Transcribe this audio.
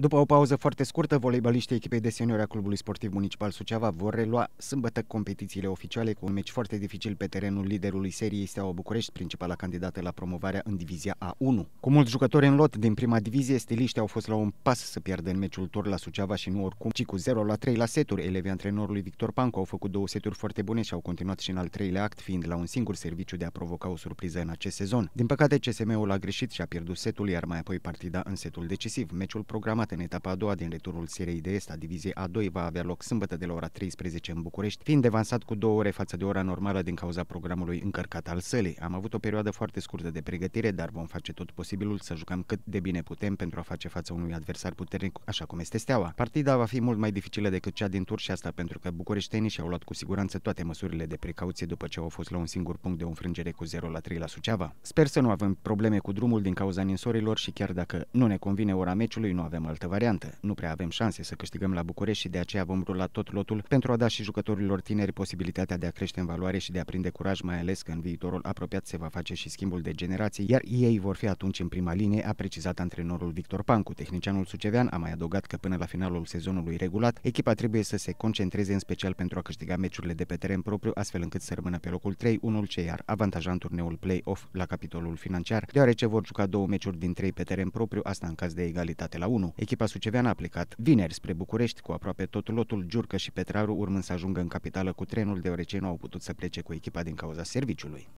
După o pauză foarte scurtă, voleibaliștii echipei de seniori a Clubului Sportiv Municipal Suceava vor relua sâmbătă competițiile oficiale cu un meci foarte dificil pe terenul liderului seriei Steaua București, principala candidată la promovarea în divizia A1. Cu mulți jucători în lot din prima divizie, stiliștii au fost la un pas să piardă în meciul tur la Suceava și nu oricum, ci cu 0 la 3 la seturi. Elevii antrenorului Victor Pancu au făcut două seturi foarte bune și au continuat și în al treilea act, fiind la un singur serviciu de a provoca o surpriză în acest sezon. Din păcate, CSM-ul a greșit și a pierdut setul, iar mai apoi partida în setul decisiv. Meciul programat jucat în etapa a doua din returul seriei de est a diviziei A2 va avea loc sâmbătă de la ora 13 în București, fiind devansat cu două ore față de ora normală din cauza programului încărcat al sălii. Am avut o perioadă foarte scurtă de pregătire, dar vom face tot posibilul să jucăm cât de bine putem pentru a face față unui adversar puternic, așa cum este Steaua. Partida va fi mult mai dificilă decât cea din tur și asta pentru că bucureștenii și-au luat cu siguranță toate măsurile de precauție după ce au fost la un singur punct de înfrângere cu 0 la 3 la Suceava. Sper să nu avem probleme cu drumul din cauza ninsorilor și chiar dacă nu ne convine ora meciului, nu avem alt altă variantă. Nu prea avem șanse să câștigăm la București și de aceea vom rula tot lotul pentru a da și jucătorilor tineri posibilitatea de a crește în valoare și de a prinde curaj, mai ales că în viitorul apropiat se va face și schimbul de generații, iar ei vor fi atunci în prima linie, a precizat antrenorul Victor Pancu. Tehnicianul sucevean a mai adăugat că până la finalul sezonului regulat, echipa trebuie să se concentreze în special pentru a câștiga meciurile de pe teren propriu, astfel încât să rămână pe locul 3, unul ce iar ar avantaja în turneul play-off la capitolul financiar, deoarece vor juca două meciuri din 3 pe teren propriu, asta în caz de egalitate la 1. Echipa suceveană a plecat vineri spre București cu aproape tot lotul Giurcă și Petraru urmând să ajungă în capitală cu trenul deoarece nu au putut să plece cu echipa din cauza serviciului.